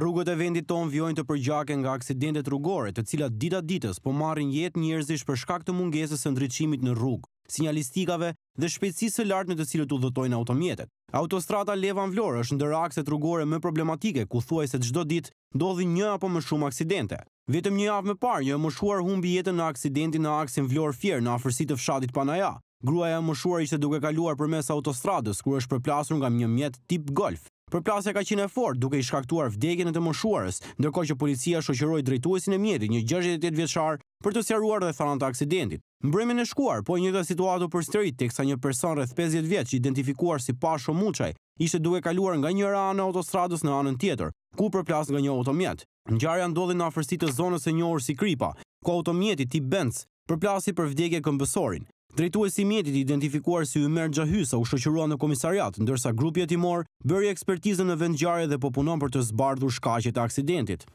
Rrugët e vendit ton vjojnë të përgjake nga aksidentet rrugore, të cilat dita ditës po marrin jetë njerëzish për shkak të mungesës së ndriçimit në rrugë, sinjalistikave dhe shpejtësisë së lartë në të cilët udhëtojnë automjetet. Autostrada Levan Vlorë është ndër akset rrugore më problematike, ku thuajse çdo ditë ndodhin një apo më shumë aksidente. Vetëm një javë më parë, një e moshuar humbi jetën në aksidentin në aksin Vlorë-Fier në afërsitë të fshatit Panaja. Gruaja e moshuar ishte duke kaluar përmes autostradës kur është përplasur nga një mjet tip Golf. Përplasja ka qenë e fort duke i shkaktuar vdekjen e të moshuarës, ndërko që policia shoqëroi drejtuesin e mjetit, një 68 vjeçar, për të sqaruar dhe thanë të aksidentit. Mbrëmjen e shkuar, po e njëjta situatë për të teksa një person rreth 50 vjeç, identifikuar si Pasho Muçaj, ishte duke kaluar nga njëra anë e autostradës në anën tjetër, ku përplas nga një automjet. Ngjarja ndodhi në afërsitë të zonës së njohur si Kripa, ku automjeti tip Benz përplasi për vdekje këmbësorin. Drejtuesi i mjetit i identifikuar si Ymer Xhahysë u shoqërua në komisariat, ndërsa grupi i morë bëri ekspertizën në vendngjarje dhe po punon për të zbardhur shkaqet e aksidentit.